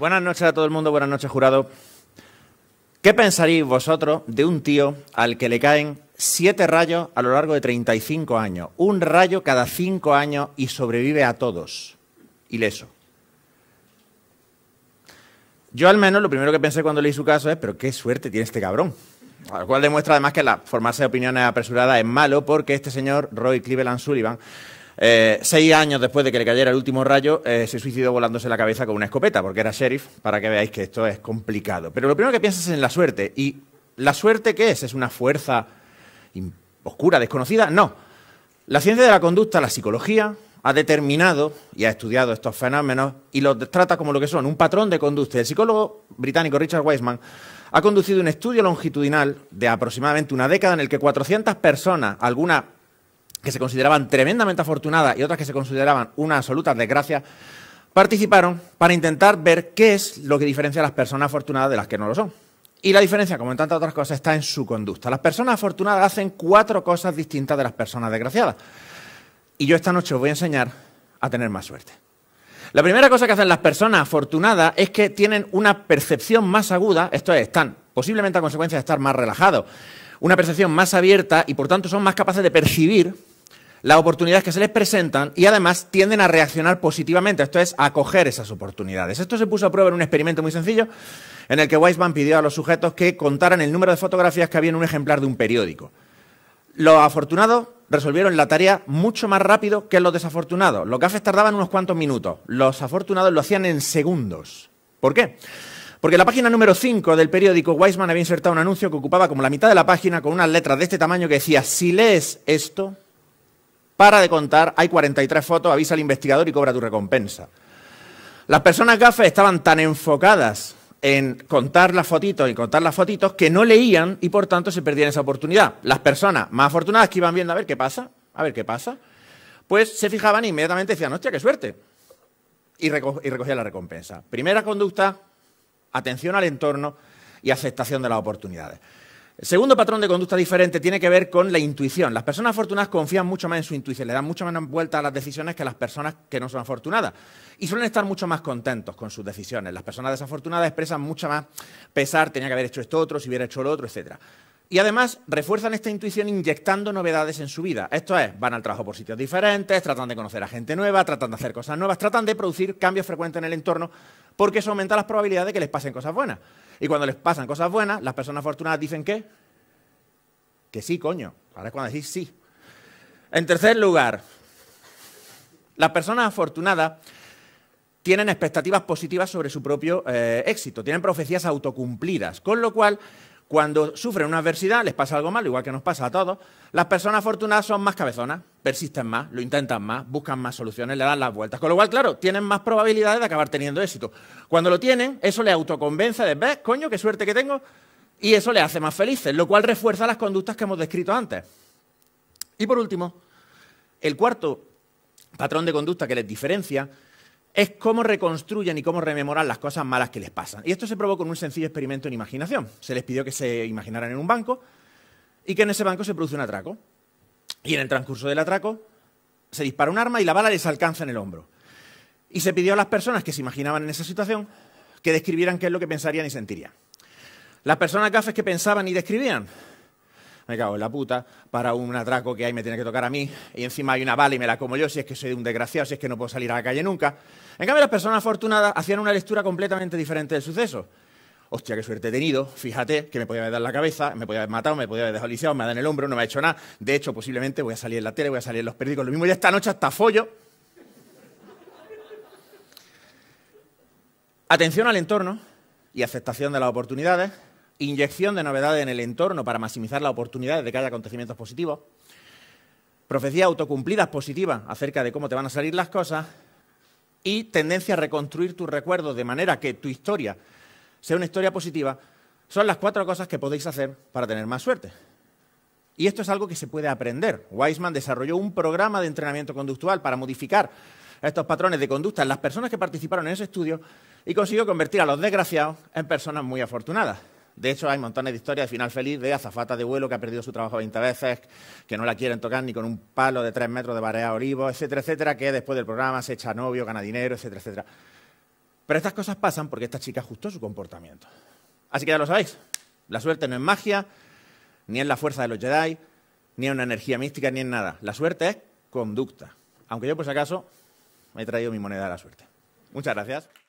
Buenas noches a todo el mundo, buenas noches, jurado. ¿Qué pensaréis vosotros de un tío al que le caen siete rayos a lo largo de 35 años? Un rayo cada cinco años y sobrevive a todos. Ileso. Yo al menos lo primero que pensé cuando leí su caso es, pero qué suerte tiene este cabrón. Lo cual demuestra además que la formarse de opiniones apresuradas es malo porque este señor, Roy Cleveland Sullivan, eh, seis años después de que le cayera el último rayo, eh, se suicidó volándose la cabeza con una escopeta, porque era sheriff, para que veáis que esto es complicado. Pero lo primero que piensas es en la suerte. ¿Y la suerte qué es? ¿Es una fuerza oscura, desconocida? No. La ciencia de la conducta, la psicología, ha determinado y ha estudiado estos fenómenos y los trata como lo que son, un patrón de conducta. El psicólogo británico Richard Weisman ha conducido un estudio longitudinal de aproximadamente una década en el que 400 personas, algunas que se consideraban tremendamente afortunadas y otras que se consideraban una absoluta desgracia, participaron para intentar ver qué es lo que diferencia a las personas afortunadas de las que no lo son. Y la diferencia, como en tantas otras cosas, está en su conducta. Las personas afortunadas hacen cuatro cosas distintas de las personas desgraciadas. Y yo esta noche os voy a enseñar a tener más suerte. La primera cosa que hacen las personas afortunadas es que tienen una percepción más aguda, esto es, están posiblemente a consecuencia de estar más relajados, una percepción más abierta y por tanto son más capaces de percibir las oportunidades que se les presentan y además tienden a reaccionar positivamente, esto es, a esas oportunidades. Esto se puso a prueba en un experimento muy sencillo en el que Weisman pidió a los sujetos que contaran el número de fotografías que había en un ejemplar de un periódico. Los afortunados resolvieron la tarea mucho más rápido que los desafortunados. Los gafes tardaban unos cuantos minutos, los afortunados lo hacían en segundos. ¿Por qué? Porque la página número 5 del periódico Weisman había insertado un anuncio que ocupaba como la mitad de la página con unas letras de este tamaño que decía, si lees esto, para de contar, hay 43 fotos, avisa al investigador y cobra tu recompensa. Las personas gafas estaban tan enfocadas en contar las fotitos y contar las fotitos que no leían y por tanto se perdían esa oportunidad. Las personas más afortunadas que iban viendo a ver qué pasa, a ver qué pasa, pues se fijaban e inmediatamente decían, hostia, qué suerte. Y, y recogían la recompensa. Primera conducta, atención al entorno y aceptación de las oportunidades segundo patrón de conducta diferente tiene que ver con la intuición. Las personas afortunadas confían mucho más en su intuición, le dan mucho menos vuelta a las decisiones que las personas que no son afortunadas. Y suelen estar mucho más contentos con sus decisiones. Las personas desafortunadas expresan mucho más pesar, tenía que haber hecho esto otro, si hubiera hecho lo otro, etcétera. Y además refuerzan esta intuición inyectando novedades en su vida. Esto es, van al trabajo por sitios diferentes, tratan de conocer a gente nueva, tratan de hacer cosas nuevas, tratan de producir cambios frecuentes en el entorno, porque eso aumenta las probabilidades de que les pasen cosas buenas. Y cuando les pasan cosas buenas, las personas afortunadas dicen que, que sí, coño. Ahora es cuando decís sí. En tercer lugar, las personas afortunadas tienen expectativas positivas sobre su propio eh, éxito, tienen profecías autocumplidas, con lo cual cuando sufren una adversidad, les pasa algo malo, igual que nos pasa a todos. Las personas afortunadas son más cabezonas, persisten más, lo intentan más, buscan más soluciones, le dan las vueltas. Con lo cual, claro, tienen más probabilidades de acabar teniendo éxito. Cuando lo tienen, eso les autoconvence de, ves, coño, qué suerte que tengo, y eso les hace más felices, lo cual refuerza las conductas que hemos descrito antes. Y por último, el cuarto patrón de conducta que les diferencia es cómo reconstruyen y cómo rememoran las cosas malas que les pasan. Y esto se probó con un sencillo experimento en imaginación. Se les pidió que se imaginaran en un banco y que en ese banco se produce un atraco. Y en el transcurso del atraco se dispara un arma y la bala les alcanza en el hombro. Y se pidió a las personas que se imaginaban en esa situación que describieran qué es lo que pensarían y sentirían. Las personas gafes que pensaban y describían me cago en la puta, para un atraco que hay me tiene que tocar a mí, y encima hay una bala y me la como yo, si es que soy un desgraciado, si es que no puedo salir a la calle nunca. En cambio, las personas afortunadas hacían una lectura completamente diferente del suceso. Hostia, qué suerte he tenido, fíjate que me podía haber dado la cabeza, me podía haber matado, me podía haber dejado me ha dado en el hombro, no me ha hecho nada. De hecho, posiblemente voy a salir en la tele, voy a salir en los periódicos, lo mismo ya esta noche hasta follo. Atención al entorno y aceptación de las oportunidades inyección de novedad en el entorno para maximizar la oportunidad de que haya acontecimientos positivos, profecías autocumplidas positivas acerca de cómo te van a salir las cosas y tendencia a reconstruir tus recuerdos de manera que tu historia sea una historia positiva, son las cuatro cosas que podéis hacer para tener más suerte. Y esto es algo que se puede aprender. Weisman desarrolló un programa de entrenamiento conductual para modificar estos patrones de conducta en las personas que participaron en ese estudio y consiguió convertir a los desgraciados en personas muy afortunadas. De hecho, hay montones de historias de final feliz de azafata de vuelo que ha perdido su trabajo 20 veces, que no la quieren tocar ni con un palo de 3 metros de barea olivo, etcétera, etcétera, que después del programa se echa novio, gana dinero, etcétera, etcétera. Pero estas cosas pasan porque esta chica ajustó su comportamiento. Así que ya lo sabéis, la suerte no es magia, ni es la fuerza de los Jedi, ni es una energía mística, ni es nada. La suerte es conducta. Aunque yo, por si acaso, me he traído mi moneda de la suerte. Muchas gracias.